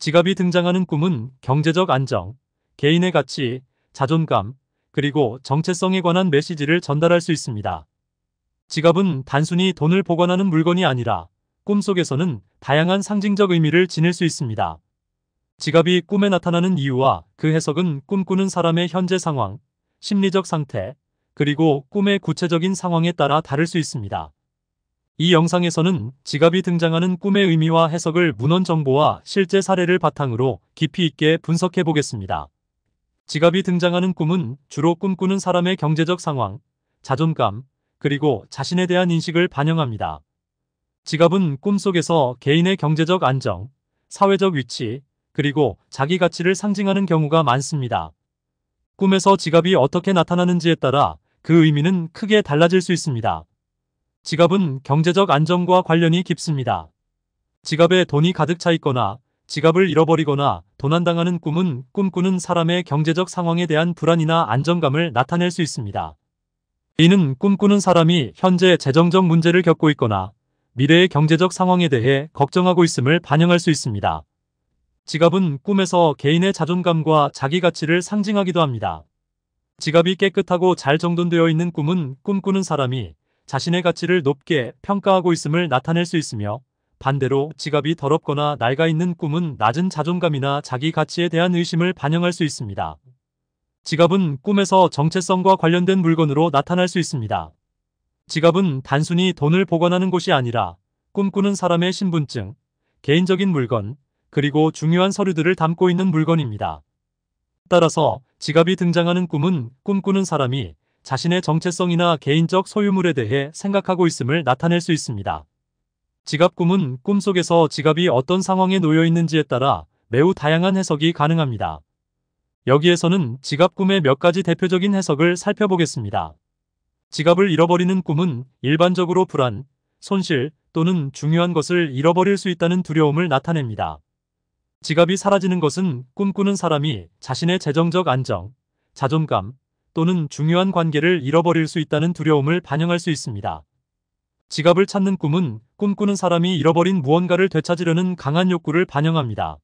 지갑이 등장하는 꿈은 경제적 안정, 개인의 가치, 자존감, 그리고 정체성에 관한 메시지를 전달할 수 있습니다. 지갑은 단순히 돈을 보관하는 물건이 아니라 꿈속에서는 다양한 상징적 의미를 지닐 수 있습니다. 지갑이 꿈에 나타나는 이유와 그 해석은 꿈꾸는 사람의 현재 상황, 심리적 상태, 그리고 꿈의 구체적인 상황에 따라 다를 수 있습니다. 이 영상에서는 지갑이 등장하는 꿈의 의미와 해석을 문헌 정보와 실제 사례를 바탕으로 깊이 있게 분석해 보겠습니다. 지갑이 등장하는 꿈은 주로 꿈꾸는 사람의 경제적 상황, 자존감, 그리고 자신에 대한 인식을 반영합니다. 지갑은 꿈속에서 개인의 경제적 안정, 사회적 위치, 그리고 자기 가치를 상징하는 경우가 많습니다. 꿈에서 지갑이 어떻게 나타나는지에 따라 그 의미는 크게 달라질 수 있습니다. 지갑은 경제적 안정과 관련이 깊습니다. 지갑에 돈이 가득 차 있거나 지갑을 잃어버리거나 도난당하는 꿈은 꿈꾸는 사람의 경제적 상황에 대한 불안이나 안정감을 나타낼 수 있습니다. 이는 꿈꾸는 사람이 현재 재정적 문제를 겪고 있거나 미래의 경제적 상황에 대해 걱정하고 있음을 반영할 수 있습니다. 지갑은 꿈에서 개인의 자존감과 자기 가치를 상징하기도 합니다. 지갑이 깨끗하고 잘 정돈되어 있는 꿈은 꿈꾸는 사람이 자신의 가치를 높게 평가하고 있음을 나타낼 수 있으며 반대로 지갑이 더럽거나 낡아 있는 꿈은 낮은 자존감이나 자기 가치에 대한 의심을 반영할 수 있습니다. 지갑은 꿈에서 정체성과 관련된 물건으로 나타날 수 있습니다. 지갑은 단순히 돈을 보관하는 곳이 아니라 꿈꾸는 사람의 신분증, 개인적인 물건, 그리고 중요한 서류들을 담고 있는 물건입니다. 따라서 지갑이 등장하는 꿈은 꿈꾸는 사람이 자신의 정체성이나 개인적 소유물에 대해 생각하고 있음을 나타낼 수 있습니다. 지갑 꿈은 꿈속에서 지갑이 어떤 상황에 놓여 있는지에 따라 매우 다양한 해석이 가능합니다. 여기에서는 지갑 꿈의 몇 가지 대표적인 해석을 살펴보겠습니다. 지갑을 잃어버리는 꿈은 일반적으로 불안, 손실 또는 중요한 것을 잃어버릴 수 있다는 두려움을 나타냅니다. 지갑이 사라지는 것은 꿈꾸는 사람이 자신의 재정적 안정, 자존감, 또는 중요한 관계를 잃어버릴 수 있다는 두려움을 반영할 수 있습니다. 지갑을 찾는 꿈은 꿈꾸는 사람이 잃어버린 무언가를 되찾으려는 강한 욕구를 반영합니다.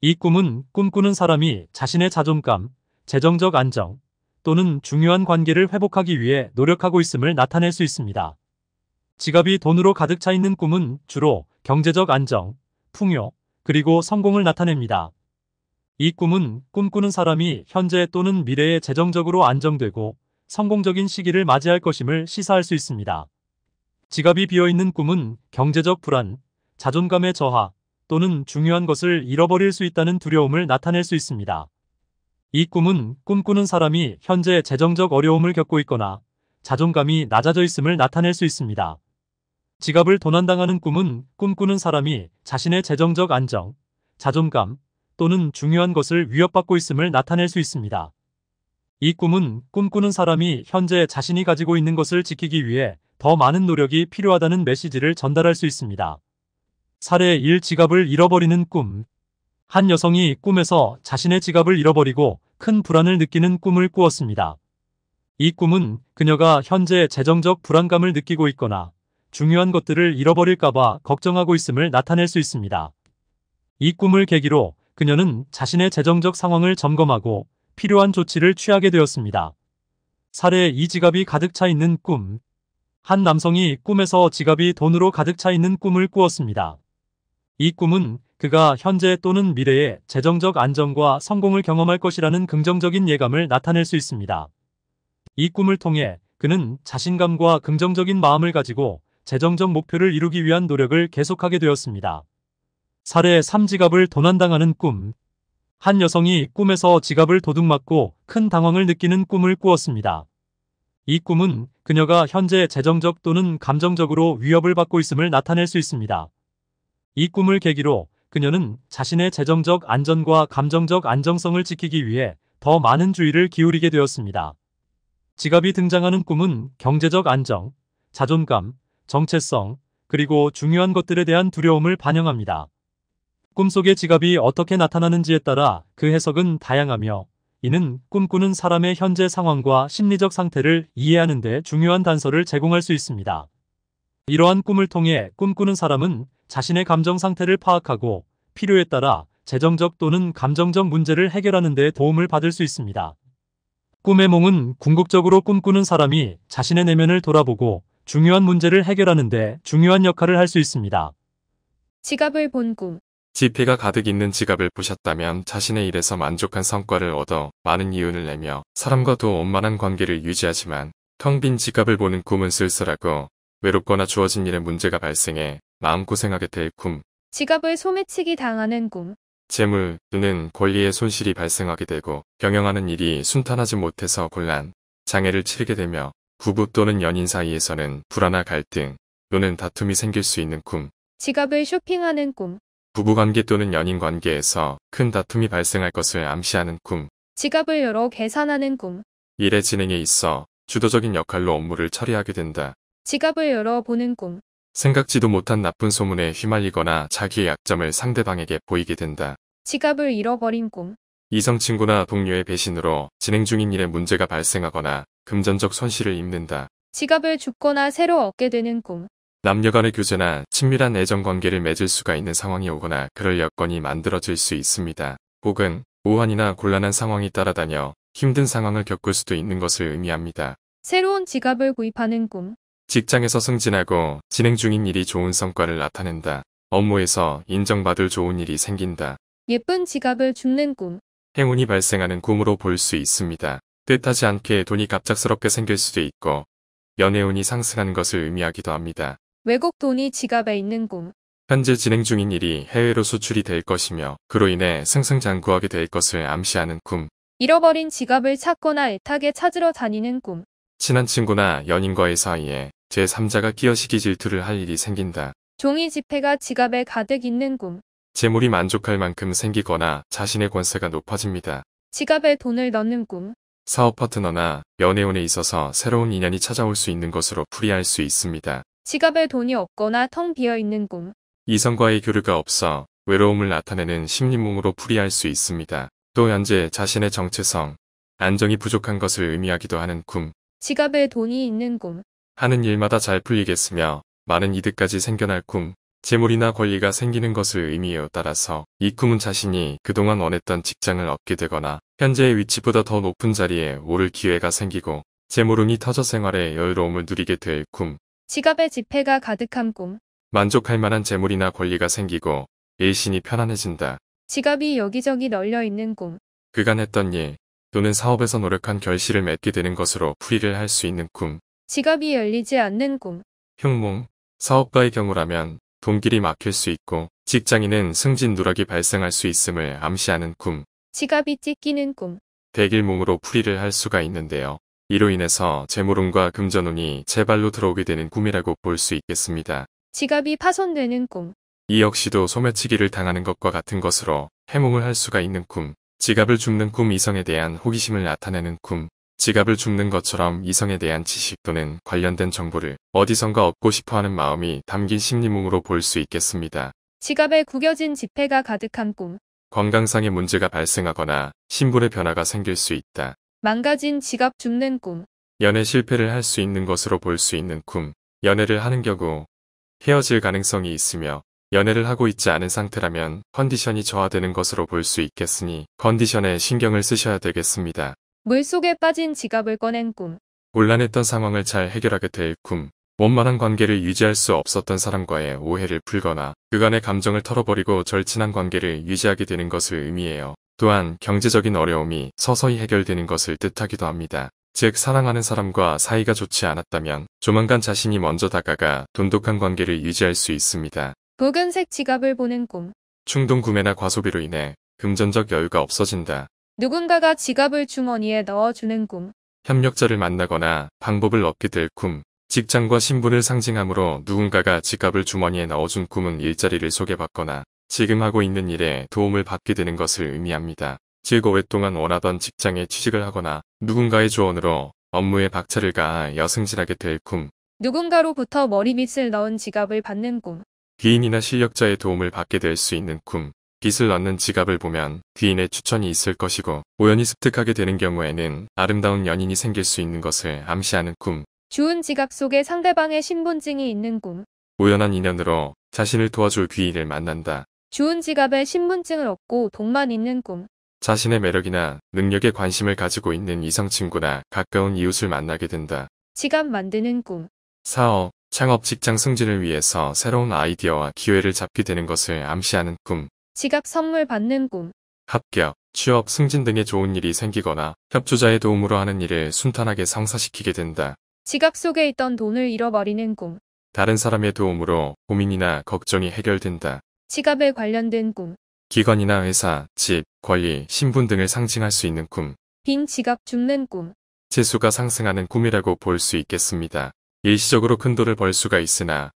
이 꿈은 꿈꾸는 사람이 자신의 자존감, 재정적 안정 또는 중요한 관계를 회복하기 위해 노력하고 있음을 나타낼 수 있습니다. 지갑이 돈으로 가득 차 있는 꿈은 주로 경제적 안정, 풍요, 그리고 성공을 나타냅니다. 이 꿈은 꿈꾸는 사람이 현재 또는 미래에 재정적으로 안정되고 성공적인 시기를 맞이할 것임을 시사할 수 있습니다. 지갑이 비어있는 꿈은 경제적 불안, 자존감의 저하 또는 중요한 것을 잃어버릴 수 있다는 두려움을 나타낼 수 있습니다. 이 꿈은 꿈꾸는 사람이 현재 재정적 어려움을 겪고 있거나 자존감이 낮아져 있음을 나타낼 수 있습니다. 지갑을 도난당하는 꿈은 꿈꾸는 사람이 자신의 재정적 안정, 자존감, 또는 중요한 것을 위협받고 있음을 나타낼 수 있습니다. 이 꿈은 꿈꾸는 사람이 현재 자신이 가지고 있는 것을 지키기 위해 더 많은 노력이 필요하다는 메시지를 전달할 수 있습니다. 사례 1 지갑을 잃어버리는 꿈 한 여성이 꿈에서 자신의 지갑을 잃어버리고 큰 불안을 느끼는 꿈을 꾸었습니다. 이 꿈은 그녀가 현재 재정적 불안감을 느끼고 있거나 중요한 것들을 잃어버릴까봐 걱정하고 있음을 나타낼 수 있습니다. 이 꿈을 계기로 그녀는 자신의 재정적 상황을 점검하고 필요한 조치를 취하게 되었습니다. 사례 2 지갑이 가득 차 있는 꿈. 한 남성이 꿈에서 지갑이 돈으로 가득 차 있는 꿈을 꾸었습니다. 이 꿈은 그가 현재 또는 미래에 재정적 안정과 성공을 경험할 것이라는 긍정적인 예감을 나타낼 수 있습니다. 이 꿈을 통해 그는 자신감과 긍정적인 마음을 가지고 재정적 목표를 이루기 위한 노력을 계속하게 되었습니다. 사례 3지갑을 도난당하는 꿈. 한 여성이 꿈에서 지갑을 도둑맞고 큰 당황을 느끼는 꿈을 꾸었습니다. 이 꿈은 그녀가 현재 재정적 또는 감정적으로 위협을 받고 있음을 나타낼 수 있습니다. 이 꿈을 계기로 그녀는 자신의 재정적 안전과 감정적 안정성을 지키기 위해 더 많은 주의를 기울이게 되었습니다. 지갑이 등장하는 꿈은 경제적 안정, 자존감, 정체성, 그리고 중요한 것들에 대한 두려움을 반영합니다. 꿈속의 지갑이 어떻게 나타나는지에 따라 그 해석은 다양하며 이는 꿈꾸는 사람의 현재 상황과 심리적 상태를 이해하는 데 중요한 단서를 제공할 수 있습니다. 이러한 꿈을 통해 꿈꾸는 사람은 자신의 감정 상태를 파악하고 필요에 따라 재정적 또는 감정적 문제를 해결하는 데 도움을 받을 수 있습니다. 꿈의 몽은 궁극적으로 꿈꾸는 사람이 자신의 내면을 돌아보고 중요한 문제를 해결하는 데 중요한 역할을 할 수 있습니다. 지갑을 본꿈 지피가 가득 있는 지갑을 부셨다면 자신의 일에서 만족한 성과를 얻어 많은 이윤을 내며 사람과도 원만한 관계를 유지하지만 텅 빈 지갑을 보는 꿈은 쓸쓸하고 외롭거나 주어진 일에 문제가 발생해 마음고생하게 될 꿈. 지갑을 소매치기 당하는 꿈. 재물, 또는 권리의 손실이 발생하게 되고 경영하는 일이 순탄하지 못해서 곤란, 장애를 치르게 되며 부부 또는 연인 사이에서는 불안한 갈등 또는 다툼이 생길 수 있는 꿈. 지갑을 쇼핑하는 꿈. 부부관계 또는 연인관계에서 큰 다툼이 발생할 것을 암시하는 꿈. 지갑을 열어 계산하는 꿈. 일의 진행에 있어 주도적인 역할로 업무를 처리하게 된다. 지갑을 열어 보는 꿈. 생각지도 못한 나쁜 소문에 휘말리거나 자기의 약점을 상대방에게 보이게 된다. 지갑을 잃어버린 꿈. 이성 친구나 동료의 배신으로 진행 중인 일에 문제가 발생하거나 금전적 손실을 입는다. 지갑을 죽거나 새로 얻게 되는 꿈. 남녀간의 교제나 친밀한 애정관계를 맺을 수가 있는 상황이 오거나 그럴 여건이 만들어질 수 있습니다. 혹은 오한이나 곤란한 상황이 따라다녀 힘든 상황을 겪을 수도 있는 것을 의미합니다. 새로운 지갑을 구입하는 꿈 직장에서 승진하고 진행 중인 일이 좋은 성과를 나타낸다. 업무에서 인정받을 좋은 일이 생긴다. 예쁜 지갑을 줍는 꿈 행운이 발생하는 꿈으로 볼 수 있습니다. 뜻하지 않게 돈이 갑작스럽게 생길 수도 있고 연애운이 상승하는 것을 의미하기도 합니다. 외국 돈이 지갑에 있는 꿈. 현재 진행 중인 일이 해외로 수출이 될 것이며 그로 인해 승승장구하게 될 것을 암시하는 꿈. 잃어버린 지갑을 찾거나 애타게 찾으러 다니는 꿈. 친한 친구나 연인과의 사이에 제3자가 끼어시기 질투를 할 일이 생긴다. 종이 지폐가 지갑에 가득 있는 꿈. 재물이 만족할 만큼 생기거나 자신의 권세가 높아집니다. 지갑에 돈을 넣는 꿈. 사업 파트너나 연애운에 있어서 새로운 인연이 찾아올 수 있는 것으로 풀이할 수 있습니다. 지갑에 돈이 없거나 텅 비어있는 꿈. 이성과의 교류가 없어 외로움을 나타내는 심리몸으로 풀이할 수 있습니다. 또 현재 자신의 정체성, 안정이 부족한 것을 의미하기도 하는 꿈. 지갑에 돈이 있는 꿈. 하는 일마다 잘 풀리겠으며 많은 이득까지 생겨날 꿈. 재물이나 권리가 생기는 것을 의미해요. 따라서 이 꿈은 자신이 그동안 원했던 직장을 얻게 되거나 현재의 위치보다 더 높은 자리에 오를 기회가 생기고 재물운이 터져 생활에 여유로움을 누리게 될 꿈. 지갑에 지폐가 가득한 꿈. 만족할 만한 재물이나 권리가 생기고 일신이 편안해진다. 지갑이 여기저기 널려 있는 꿈. 그간 했던 일 또는 사업에서 노력한 결실을 맺게 되는 것으로 풀이를 할 수 있는 꿈. 지갑이 열리지 않는 꿈. 흉몽, 사업가의 경우라면 돈길이 막힐 수 있고 직장인은 승진 누락이 발생할 수 있음을 암시하는 꿈. 지갑이 찢기는 꿈. 대길 몸으로 풀이를 할 수가 있는데요. 이로 인해서 재물운과 금전운이 제 발로 들어오게 되는 꿈이라고 볼 수 있겠습니다. 지갑이 파손되는 꿈. 이 역시도 소매치기를 당하는 것과 같은 것으로 해몽을 할 수가 있는 꿈, 지갑을 줍는 꿈 이성에 대한 호기심을 나타내는 꿈, 지갑을 줍는 것처럼 이성에 대한 지식 또는 관련된 정보를 어디선가 얻고 싶어하는 마음이 담긴 심리몽으로 볼 수 있겠습니다. 지갑에 구겨진 지폐가 가득한 꿈. 건강상의 문제가 발생하거나 신분의 변화가 생길 수 있다. 망가진 지갑 줍는 꿈. 연애 실패를 할 수 있는 것으로 볼 수 있는 꿈. 연애를 하는 경우 헤어질 가능성이 있으며 연애를 하고 있지 않은 상태라면 컨디션이 저하되는 것으로 볼 수 있겠으니 컨디션에 신경을 쓰셔야 되겠습니다. 물속에 빠진 지갑을 꺼낸 꿈. 곤란했던 상황을 잘 해결하게 될 꿈. 원만한 관계를 유지할 수 없었던 사람과의 오해를 풀거나 그간의 감정을 털어버리고 절친한 관계를 유지하게 되는 것을 의미해요. 또한 경제적인 어려움이 서서히 해결되는 것을 뜻하기도 합니다. 즉 사랑하는 사람과 사이가 좋지 않았다면 조만간 자신이 먼저 다가가 돈독한 관계를 유지할 수 있습니다. 붉은색 지갑을 보는 꿈 충동 구매나 과소비로 인해 금전적 여유가 없어진다. 누군가가 지갑을 주머니에 넣어주는 꿈 협력자를 만나거나 방법을 얻게 될꿈 직장과 신분을 상징하므로 누군가가 지갑을 주머니에 넣어준 꿈은 일자리를 소개받거나 지금 하고 있는 일에 도움을 받게 되는 것을 의미합니다. 즉 오랫동안 원하던 직장에 취직을 하거나 누군가의 조언으로 업무에 박차를 가하 여승질하게 될 꿈. 누군가로부터 머리밑을 넣은 지갑을 받는 꿈. 귀인이나 실력자의 도움을 받게 될 수 있는 꿈. 빚을 얻는 지갑을 보면 귀인의 추천이 있을 것이고 우연히 습득하게 되는 경우에는 아름다운 연인이 생길 수 있는 것을 암시하는 꿈. 주운 지갑 속에 상대방의 신분증이 있는 꿈. 우연한 인연으로 자신을 도와줄 귀인을 만난다. 주운 지갑에 신분증을 얻고 돈만 있는 꿈. 자신의 매력이나 능력에 관심을 가지고 있는 이성 친구나 가까운 이웃을 만나게 된다. 지갑 만드는 꿈. 사업, 창업 직장 승진을 위해서 새로운 아이디어와 기회를 잡게 되는 것을 암시하는 꿈. 지갑 선물 받는 꿈. 합격, 취업 승진 등의 좋은 일이 생기거나 협조자의 도움으로 하는 일을 순탄하게 성사시키게 된다. 지갑 속에 있던 돈을 잃어버리는 꿈. 다른 사람의 도움으로 고민이나 걱정이 해결된다. 지갑에 관련된 꿈, 기관이나 회사, 집, 권리, 신분 등을 상징할 수 있는 꿈, 빈 지갑 줍는 꿈, 재수가 상승하는 꿈이라고 볼 수 있겠습니다. 일시적으로 큰 돈을 벌 수가 있으나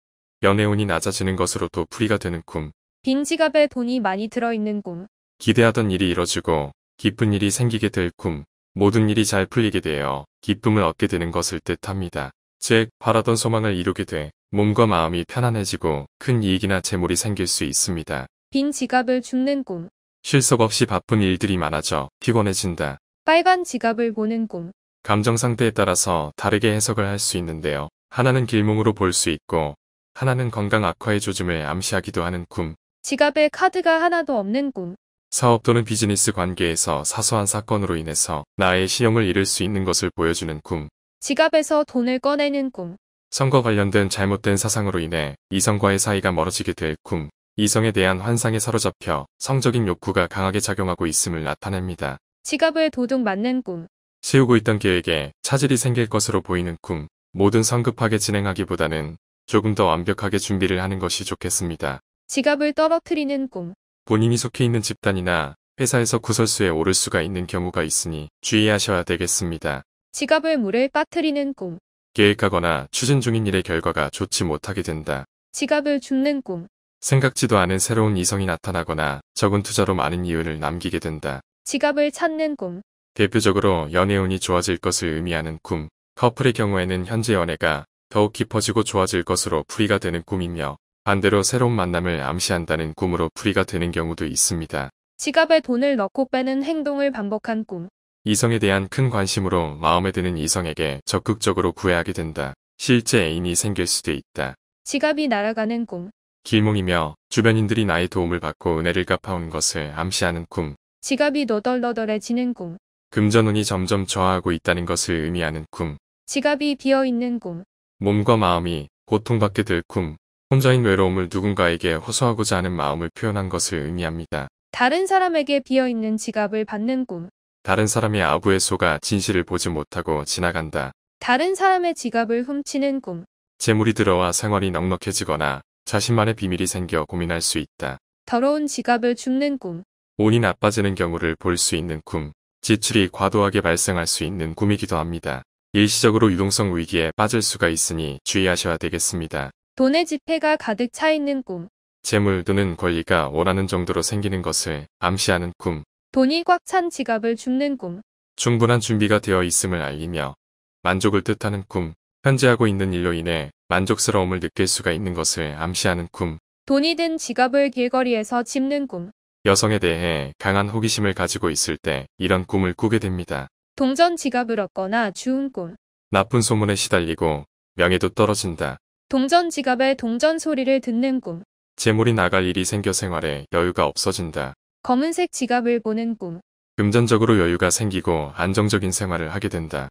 연애운이 낮아지는 것으로도 풀이가 되는 꿈, 빈 지갑에 돈이 많이 들어있는 꿈, 기대하던 일이 이뤄지고 기쁜 일이 생기게 될 꿈, 모든 일이 잘 풀리게 되어 기쁨을 얻게 되는 것을 뜻합니다. 즉, 바라던 소망을 이루게 돼 몸과 마음이 편안해지고 큰 이익이나 재물이 생길 수 있습니다. 빈 지갑을 줍는 꿈. 실속 없이 바쁜 일들이 많아져 피곤해진다. 빨간 지갑을 보는 꿈. 감정 상태에 따라서 다르게 해석을 할 수 있는데요. 하나는 길몽으로 볼 수 있고 하나는 건강 악화의 조짐을 암시하기도 하는 꿈. 지갑에 카드가 하나도 없는 꿈. 사업 또는 비즈니스 관계에서 사소한 사건으로 인해서 나의 신용을 잃을 수 있는 것을 보여주는 꿈. 지갑에서 돈을 꺼내는 꿈. 선거 관련된 잘못된 사상으로 인해 이성과의 사이가 멀어지게 될 꿈, 이성에 대한 환상에 사로잡혀 성적인 욕구가 강하게 작용하고 있음을 나타냅니다. 지갑을 도둑 맞는 꿈. 세우고 있던 계획에 차질이 생길 것으로 보이는 꿈. 모든 성급하게 진행하기보다는 조금 더 완벽하게 준비를 하는 것이 좋겠습니다. 지갑을 떨어뜨리는 꿈. 본인이 속해 있는 집단이나 회사에서 구설수에 오를 수가 있는 경우가 있으니 주의하셔야 되겠습니다. 지갑을 물에 빠뜨리는 꿈. 계획하거나 추진 중인 일의 결과가 좋지 못하게 된다. 지갑을 줍는 꿈. 생각지도 않은 새로운 이성이 나타나거나 적은 투자로 많은 이윤을 남기게 된다. 지갑을 찾는 꿈. 대표적으로 연애운이 좋아질 것을 의미하는 꿈. 커플의 경우에는 현재 연애가 더욱 깊어지고 좋아질 것으로 풀이가 되는 꿈이며 반대로 새로운 만남을 암시한다는 꿈으로 풀이가 되는 경우도 있습니다. 지갑에 돈을 넣고 빼는 행동을 반복한 꿈. 이성에 대한 큰 관심으로 마음에 드는 이성에게 적극적으로 구애하게 된다. 실제 애인이 생길 수도 있다. 지갑이 날아가는 꿈. 길몽이며 주변인들이 나의 도움을 받고 은혜를 갚아온 것을 암시하는 꿈. 지갑이 너덜너덜해지는 꿈. 금전운이 점점 저하하고 있다는 것을 의미하는 꿈. 지갑이 비어있는 꿈. 몸과 마음이 고통받게 될 꿈. 혼자인 외로움을 누군가에게 호소하고자 하는 마음을 표현한 것을 의미합니다. 다른 사람에게 비어있는 지갑을 받는 꿈. 다른 사람이 아부의 소가 진실을 보지 못하고 지나간다. 다른 사람의 지갑을 훔치는 꿈. 재물이 들어와 생활이 넉넉해지거나 자신만의 비밀이 생겨 고민할 수 있다. 더러운 지갑을 줍는 꿈. 운이 나빠지는 경우를 볼 수 있는 꿈. 지출이 과도하게 발생할 수 있는 꿈이기도 합니다. 일시적으로 유동성 위기에 빠질 수가 있으니 주의하셔야 되겠습니다. 돈의 지폐가 가득 차 있는 꿈. 재물 또는 권리가 원하는 정도로 생기는 것을 암시하는 꿈. 돈이 꽉 찬 지갑을 줍는 꿈. 충분한 준비가 되어 있음을 알리며 만족을 뜻하는 꿈, 현재하고 있는 일로 인해 만족스러움을 느낄 수가 있는 것을 암시하는 꿈. 돈이 든 지갑을 길거리에서 짚는 꿈. 여성에 대해 강한 호기심을 가지고 있을 때 이런 꿈을 꾸게 됩니다. 동전 지갑을 얻거나 주운 꿈. 나쁜 소문에 시달리고 명예도 떨어진다. 동전 지갑의 동전 소리를 듣는 꿈. 재물이 나갈 일이 생겨 생활에 여유가 없어진다. 검은색 지갑을 보는 꿈. 금전적으로 여유가 생기고 안정적인 생활을 하게 된다.